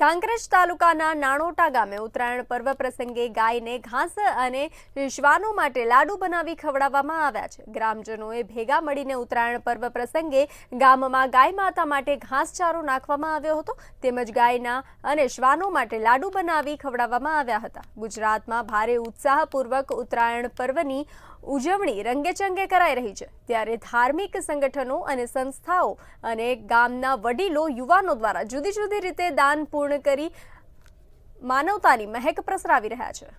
કાંકરેજ તાલુકાના નાણોટા ગામે ઉત્તરાયણ પર્વ પ્રસંગે ગાયને ઘાસ અને શ્વાનો માટે લાડુ બનાવી ખવડાવવામાં આવ્યા છે ગ્રામજનોએ ભેગા મળીને ઉત્તરાયણ પર્વ પ્રસંગે ગામમાં ગાય માતા માટે ઘાસચારો નાખવામાં આવ્યો હતો તેમજ ગાયના અને શ્વાનો માટે લાડુ બનાવી ખવડાવવામાં આવ્યા હતા ગુજરાતમાં ભારે ઉત્સાહપૂર્વક ઉત્તરાયણ પર્વની ઉજવણી રંગેચંગે કરાઈ રહી છે ત્યારે ધાર્મિક સંગઠનો અને સંસ્થાઓ અને ગામના વડીલો યુવાનો દ્વારા જુદી જુદી રીતે દાનપૂર્ણ કરી માનવતાની મહેક પ્રસરાવી રહ્યા છે